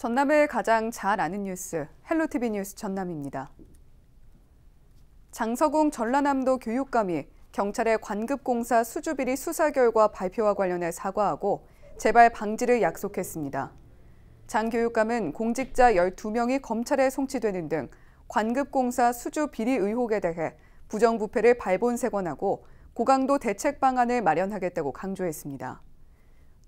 전남을 가장 잘 아는 뉴스, 헬로티비 뉴스 전남입니다. 장서궁 전라남도 교육감이 경찰의 관급공사 수주비리 수사 결과 발표와 관련해 사과하고 재발 방지를 약속했습니다. 장 교육감은 공직자 12명이 검찰에 송치되는 등 관급공사 수주 비리 의혹에 대해 부정부패를 발본색원하고 고강도 대책 방안을 마련하겠다고 강조했습니다.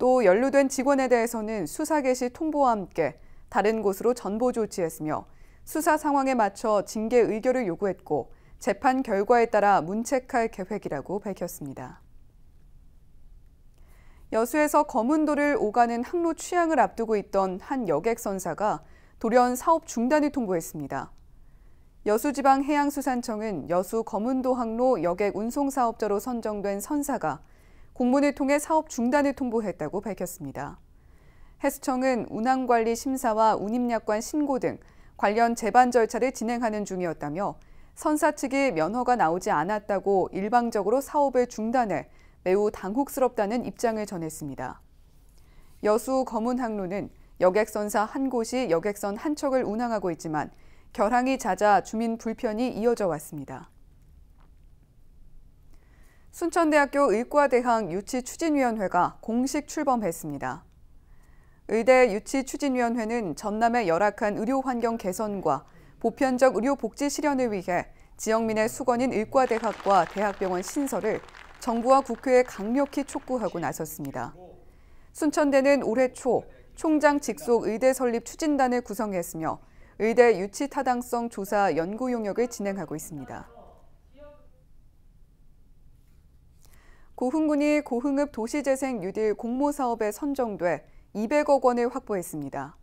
또 연루된 직원에 대해서는 수사 개시 통보와 함께 다른 곳으로 전보 조치했으며 수사 상황에 맞춰 징계 의결을 요구했고 재판 결과에 따라 문책할 계획이라고 밝혔습니다. 여수에서 검은도를 오가는 항로 취향을 앞두고 있던 한 여객선사가 돌연 사업 중단을 통보했습니다. 여수지방해양수산청은 여수 검은도 항로 여객 운송사업자로 선정된 선사가 공문을 통해 사업 중단을 통보했다고 밝혔습니다. 해수청은 운항관리 심사와 운임약관 신고 등 관련 재반 절차를 진행하는 중이었다며 선사 측이 면허가 나오지 않았다고 일방적으로 사업을 중단해 매우 당혹스럽다는 입장을 전했습니다. 여수 거문항로는 여객선사 한 곳이 여객선 한 척을 운항하고 있지만 결항이 잦아 주민 불편이 이어져 왔습니다. 순천대학교 의과대학 유치추진위원회가 공식 출범했습니다. 의대 유치추진위원회는 전남의 열악한 의료 환경 개선과 보편적 의료 복지 실현을 위해 지역민의 수건인 의과대학과 대학병원 신설을 정부와 국회에 강력히 촉구하고 나섰습니다. 순천대는 올해 초 총장 직속 의대 설립 추진단을 구성했으며 의대 유치 타당성 조사 연구 용역을 진행하고 있습니다. 고흥군이 고흥읍 도시재생 뉴딜 공모사업에 선정돼 200억 원을 확보했습니다.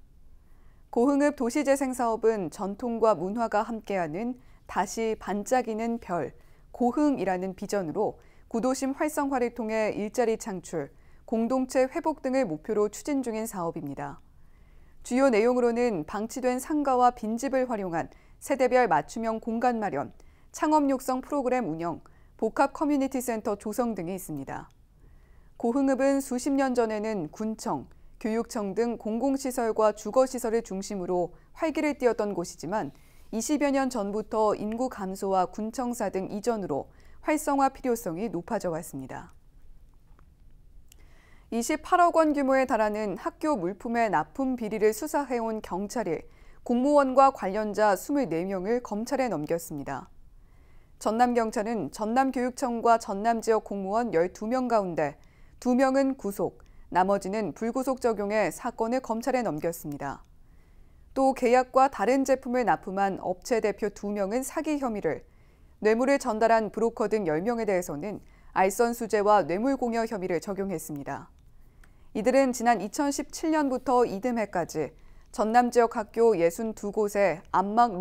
고흥읍 도시재생 사업은 전통과 문화가 함께하는 다시 반짝이는 별, 고흥이라는 비전으로 구도심 활성화를 통해 일자리 창출, 공동체 회복 등을 목표로 추진 중인 사업입니다. 주요 내용으로는 방치된 상가와 빈집을 활용한 세대별 맞춤형 공간 마련, 창업 육성 프로그램 운영, 복합 커뮤니티 센터 조성 등이 있습니다. 고흥읍은 수십 년 전에는 군청, 교육청 등 공공시설과 주거시설을 중심으로 활기를 띄었던 곳이지만 20여 년 전부터 인구 감소와 군청사 등 이전으로 활성화 필요성이 높아져 왔습니다. 28억 원 규모에 달하는 학교 물품의 납품 비리를 수사해온 경찰이 공무원과 관련자 24명을 검찰에 넘겼습니다. 전남경찰은 전남교육청과 전남지역 공무원 12명 가운데 2명은 구속, 나머지는 불구속 적용해 사건을 검찰에 넘겼습니다. 또 계약과 다른 제품을 납품한 업체 대표 2명은 사기 혐의를, 뇌물을 전달한 브로커 등 10명에 대해서는 알선 수재와 뇌물공여 혐의를 적용했습니다. 이들은 지난 2017년부터 이듬해까지 전남 지역 학교 62곳에 암막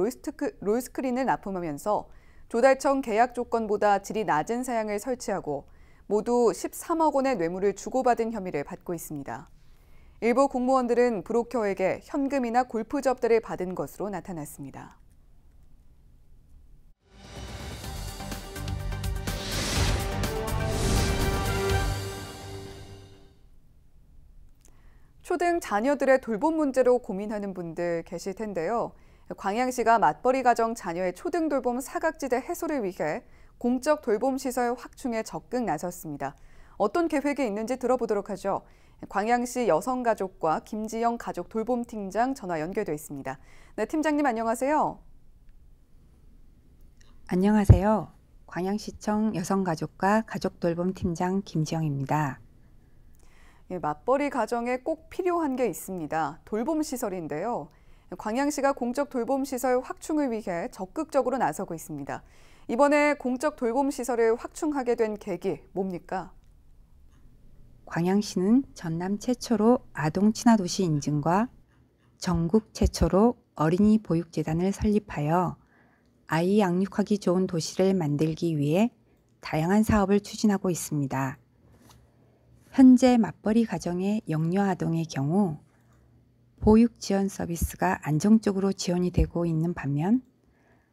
롤스크린을 납품하면서 조달청 계약 조건보다 질이 낮은 사양을 설치하고 모두 13억 원의 뇌물을 주고받은 혐의를 받고 있습니다. 일부 공무원들은 브로커에게 현금이나 골프 접대를 받은 것으로 나타났습니다. 초등 자녀들의 돌봄 문제로 고민하는 분들 계실 텐데요. 광양시가 맞벌이 가정 자녀의 초등 돌봄 사각지대 해소를 위해 공적 돌봄 시설 확충에 적극 나섰습니다. 어떤 계획이 있는지 들어보도록 하죠. 광양시 여성가족과 김지영 가족 돌봄팀장 전화 연결돼 있습니다. 네, 팀장님 안녕하세요. 안녕하세요. 광양시청 여성가족과 가족돌봄팀장 김지영입니다. 예, 맞벌이 가정에 꼭 필요한 게 있습니다. 돌봄 시설인데요. 광양시가 공적 돌봄 시설 확충을 위해 적극적으로 나서고 있습니다. 이번에 공적 돌봄 시설을 확충하게 된 계기 뭡니까? 광양시는 전남 최초로 아동 친화 도시 인증과 전국 최초로 어린이 보육재단을 설립하여 아이 양육하기 좋은 도시를 만들기 위해 다양한 사업을 추진하고 있습니다. 현재 맞벌이 가정의 영유아동의 경우 보육 지원 서비스가 안정적으로 지원이 되고 있는 반면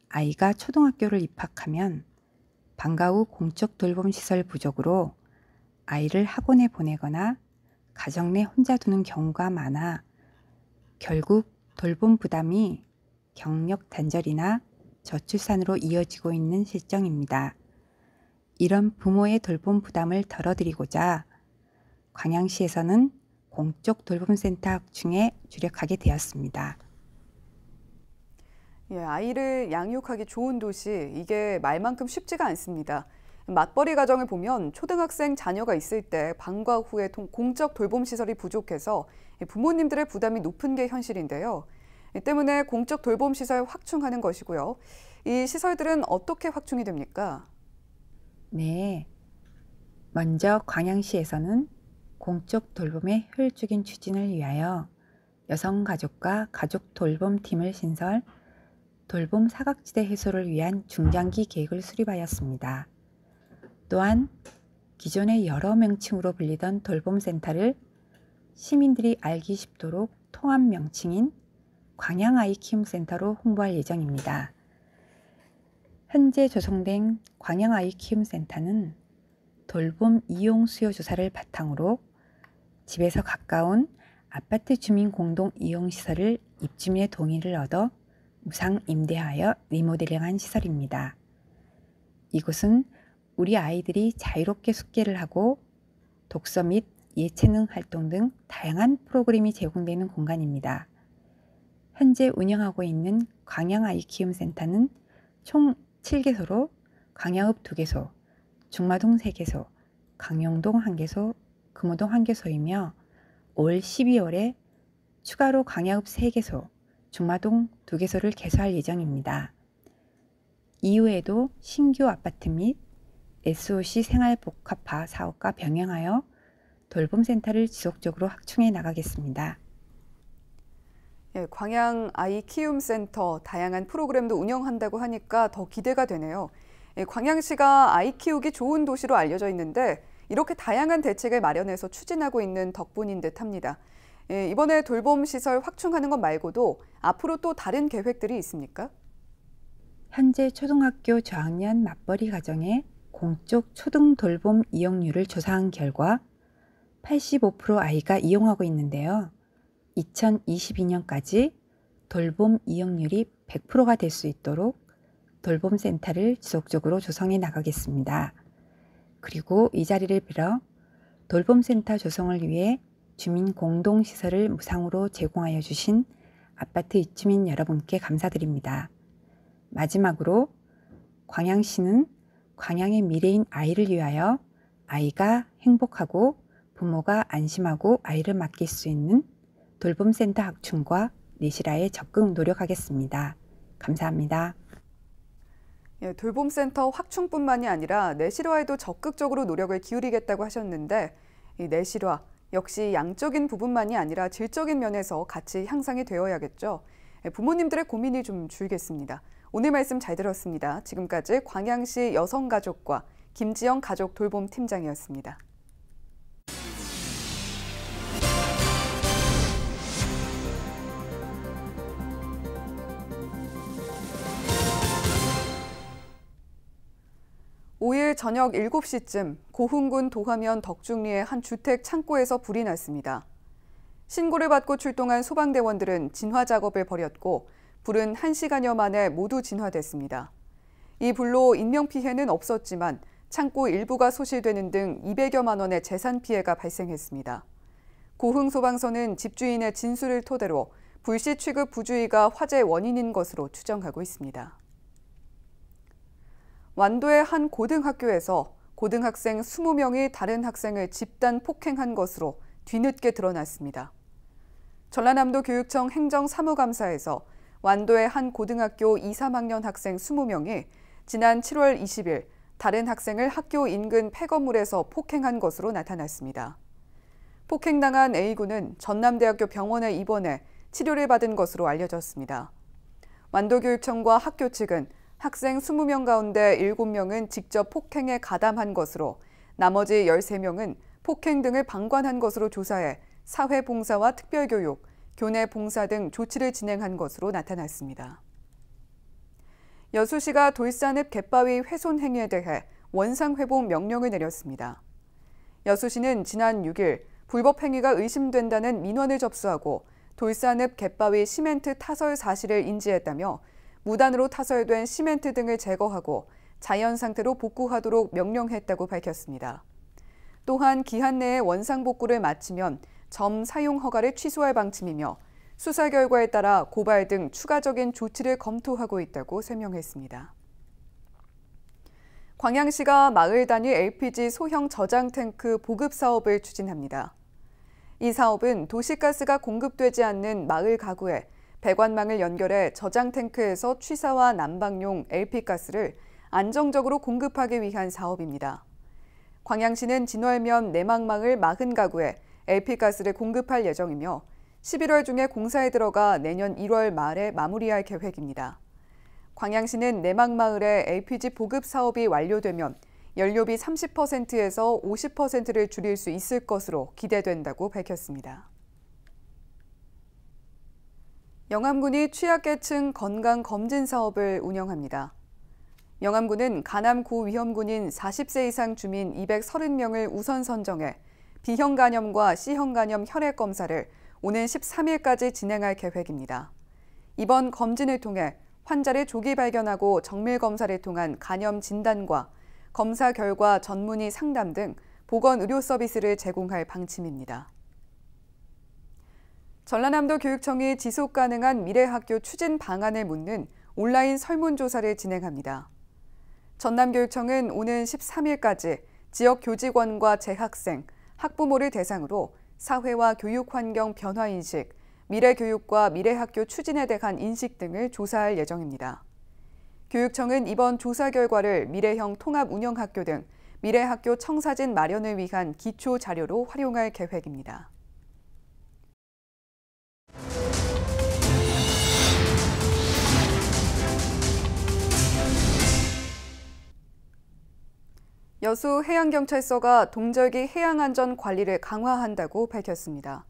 아이가 초등학교를 입학하면 방과 후 공적 돌봄 시설 부족으로 아이를 학원에 보내거나 가정 내 혼자 두는 경우가 많아 결국 돌봄 부담이 경력 단절이나 저출산으로 이어지고 있는 실정입니다. 이런 부모의 돌봄 부담을 덜어드리고자 광양시에서는 공적 돌봄센터 중에 주력하게 되었습니다. 예, 아이를 양육하기 좋은 도시, 이게 말만큼 쉽지가 않습니다. 맞벌이 가정을 보면 초등학생 자녀가 있을 때 방과 후에 공적 돌봄 시설이 부족해서 부모님들의 부담이 높은 게 현실인데요. 때문에 공적 돌봄 시설 확충하는 것이고요. 이 시설들은 어떻게 확충이 됩니까? 네. 먼저 광양시에서는 공적 돌봄의 효율적인 추진을 위하여 여성가족과 가족돌봄팀을 신설, 돌봄 사각지대 해소를 위한 중장기 계획을 수립하였습니다. 또한 기존의 여러 명칭으로 불리던 돌봄센터를 시민들이 알기 쉽도록 통합 명칭인 광양아이키움센터로 홍보할 예정입니다. 현재 조성된 광양아이키움센터는 돌봄 이용 수요 조사를 바탕으로 집에서 가까운 아파트 주민 공동 이용 시설을 입주민의 동의를 얻어 무상 임대하여 리모델링한 시설입니다. 이곳은 우리 아이들이 자유롭게 숙제를 하고 독서 및 예체능 활동 등 다양한 프로그램이 제공되는 공간입니다. 현재 운영하고 있는 광양 아이 키움 센터는 총 7개소로 광양읍 2개소, 중마동 3개소, 강영동 1개소, 금호동 1개소이며 올 12월에 추가로 광야읍 3개소, 중마동 2개소를 개소할 예정입니다. 이후에도 신규 아파트 및 SOC 생활복합화 사업과 병행하여 돌봄센터를 지속적으로 확충해 나가겠습니다. 예, 광양 아이 키움센터 다양한 프로그램도 운영한다고 하니까 더 기대가 되네요. 예, 광양시가 아이 키우기 좋은 도시로 알려져 있는데 이렇게 다양한 대책을 마련해서 추진하고 있는 덕분인 듯합니다. 예, 이번에 돌봄 시설 확충하는 것 말고도 앞으로 또 다른 계획들이 있습니까? 현재 초등학교 저학년 맞벌이 가정의 공적 초등 돌봄 이용률을 조사한 결과 85% 아이가 이용하고 있는데요. 2022년까지 돌봄 이용률이 100%가 될 수 있도록 돌봄센터를 지속적으로 조성해 나가겠습니다. 그리고 이 자리를 빌어 돌봄센터 조성을 위해 주민 공동시설을 무상으로 제공하여 주신 아파트 입주민 여러분께 감사드립니다. 마지막으로 광양시는 광양의 미래인 아이를 위하여 아이가 행복하고 부모가 안심하고 아이를 맡길 수 있는 돌봄센터 학충과 내실화에 적극 노력하겠습니다. 감사합니다. 예, 돌봄센터 확충뿐만이 아니라 내실화에도 적극적으로 노력을 기울이겠다고 하셨는데 이 내실화 역시 양적인 부분만이 아니라 질적인 면에서 같이 향상이 되어야겠죠. 예, 부모님들의 고민이 좀 줄겠습니다. 오늘 말씀 잘 들었습니다. 지금까지 광양시 여성가족과 김지영 가족돌봄팀장이었습니다. 5일 저녁 7시쯤 고흥군 도화면 덕중리의 한 주택 창고에서 불이 났습니다. 신고를 받고 출동한 소방대원들은 진화 작업을 벌였고 불은 1시간여 만에 모두 진화됐습니다. 이 불로 인명피해는 없었지만 창고 일부가 소실되는 등 200여만 원의 재산 피해가 발생했습니다. 고흥 소방서는 집주인의 진술을 토대로 불시 취급 부주의가 화재 원인인 것으로 추정하고 있습니다. 완도의 한 고등학교에서 고등학생 20명이 다른 학생을 집단 폭행한 것으로 뒤늦게 드러났습니다. 전라남도 교육청 행정사무감사에서 완도의 한 고등학교 2, 3학년 학생 20명이 지난 7월 20일 다른 학생을 학교 인근 폐건물에서 폭행한 것으로 나타났습니다. 폭행당한 A군은 전남대학교 병원에 입원해 치료를 받은 것으로 알려졌습니다. 완도교육청과 학교 측은 학생 20명 가운데 7명은 직접 폭행에 가담한 것으로 나머지 13명은 폭행 등을 방관한 것으로 조사해 사회봉사와 특별교육, 교내 봉사 등 조치를 진행한 것으로 나타났습니다. 여수시가 돌산읍 갯바위 훼손 행위에 대해 원상회복 명령을 내렸습니다. 여수시는 지난 6일 불법 행위가 의심된다는 민원을 접수하고 돌산읍 갯바위 시멘트 타설 사실을 인지했다며 무단으로 타설된 시멘트 등을 제거하고 자연 상태로 복구하도록 명령했다고 밝혔습니다. 또한 기한 내에 원상 복구를 마치면 점 사용 허가를 취소할 방침이며 수사 결과에 따라 고발 등 추가적인 조치를 검토하고 있다고 설명했습니다. 광양시가 마을 단위 LPG 소형 저장 탱크 보급 사업을 추진합니다. 이 사업은 도시가스가 공급되지 않는 마을 가구에 배관망을 연결해 저장 탱크에서 취사와 난방용 LP가스를 안정적으로 공급하기 위한 사업입니다. 광양시는 진월면 내망망을 마흔 가구에 LP가스를 공급할 예정이며 11월 중에 공사에 들어가 내년 1월 말에 마무리할 계획입니다. 광양시는 내막마을에 LPG 보급 사업이 완료되면 연료비 30%에서 50%를 줄일 수 있을 것으로 기대된다고 밝혔습니다. 영암군이 취약계층 건강 검진 사업을 운영합니다. 영암군은 간암 고위험군인 40세 이상 주민 230명을 우선 선정해 B형 간염과 C형 간염 혈액 검사를 오는 13일까지 진행할 계획입니다. 이번 검진을 통해 환자를 조기 발견하고 정밀 검사를 통한 간염 진단과 검사 결과 전문의 상담 등 보건 의료 서비스를 제공할 방침입니다. 전라남도 교육청이 지속 가능한 미래 학교 추진 방안을 묻는 온라인 설문조사를 진행합니다. 전남교육청은 오는 13일까지 지역 교직원과 재학생, 학부모를 대상으로 사회와 교육 환경 변화 인식, 미래 교육과 미래 학교 추진에 대한 인식 등을 조사할 예정입니다. 교육청은 이번 조사 결과를 미래형 통합 운영학교 등 미래 학교 청사진 마련을 위한 기초 자료로 활용할 계획입니다. 여수 해양경찰서가 동절기 해양안전 관리를 강화한다고 밝혔습니다.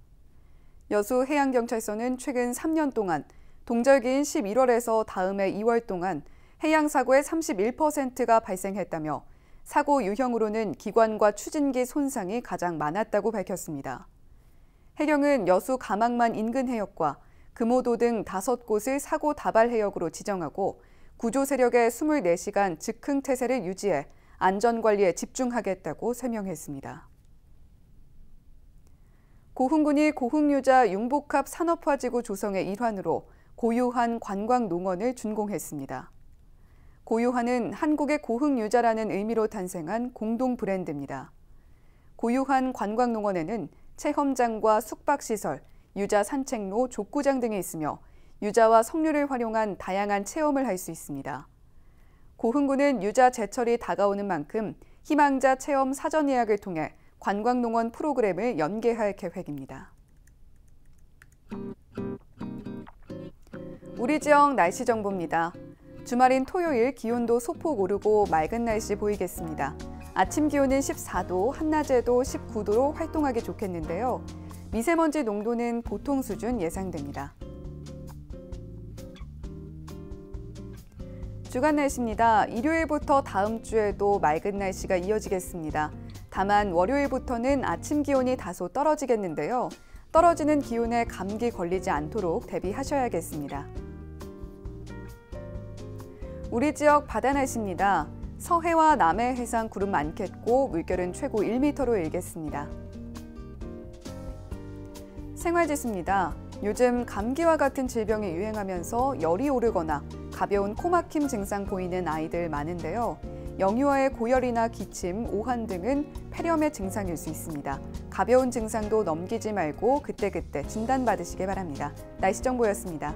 여수 해양경찰서는 최근 3년 동안 동절기인 11월에서 다음해 2월 동안 해양 사고의 31%가 발생했다며 사고 유형으로는 기관과 추진기 손상이 가장 많았다고 밝혔습니다. 해경은 여수 가망만 인근 해역과 금오도 등 5곳을 사고 다발 해역으로 지정하고 구조 세력의 24시간 즉흥 태세를 유지해 안전관리에 집중하겠다고 설명했습니다. 고흥군이 고흥유자 융복합 산업화지구 조성의 일환으로 고유한 관광 농원을 준공했습니다. 고유한은 한국의 고흥유자라는 의미로 탄생한 공동 브랜드입니다. 고유한 관광 농원에는 체험장과 숙박시설, 유자 산책로, 족구장 등이 있으며 유자와 석류를 활용한 다양한 체험을 할 수 있습니다. 고흥군은 유자 제철이 다가오는 만큼 희망자 체험 사전 예약을 통해 관광농원 프로그램을 연계할 계획입니다. 우리 지역 날씨 정보입니다. 주말인 토요일 기온도 소폭 오르고 맑은 날씨 보이겠습니다. 아침 기온은 14도, 한낮에도 19도로 활동하기 좋겠는데요. 미세먼지 농도는 보통 수준 예상됩니다. 주간 날씨입니다. 일요일부터 다음 주에도 맑은 날씨가 이어지겠습니다. 다만 월요일부터는 아침 기온이 다소 떨어지겠는데요. 떨어지는 기온에 감기 걸리지 않도록 대비하셔야겠습니다. 우리 지역 바다 날씨입니다. 서해와 남해 해상 구름 많겠고 물결은 최고 1m로 일겠습니다. 생활지수입니다. 요즘 감기와 같은 질병이 유행하면서 열이 오르거나 가벼운 코막힘 증상 보이는 아이들 많은데요. 영유아의 고열이나 기침, 오한 등은 폐렴의 증상일 수 있습니다. 가벼운 증상도 넘기지 말고 그때그때 진단받으시길 바랍니다. 날씨 정보였습니다.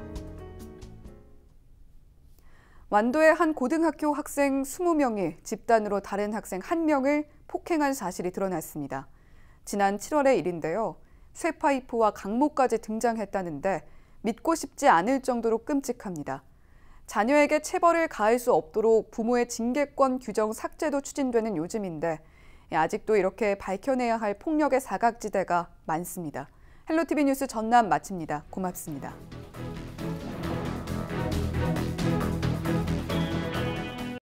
완도의 한 고등학교 학생 20명이 집단으로 다른 학생 1명을 폭행한 사실이 드러났습니다. 지난 7월의 일인데요. 쇠파이프와 강목까지 등장했다는데 믿고 싶지 않을 정도로 끔찍합니다. 자녀에게 체벌을 가할 수 없도록 부모의 징계권 규정 삭제도 추진되는 요즘인데 예, 아직도 이렇게 밝혀내야 할 폭력의 사각지대가 많습니다. 헬로티비 뉴스 전남 마칩니다. 고맙습니다.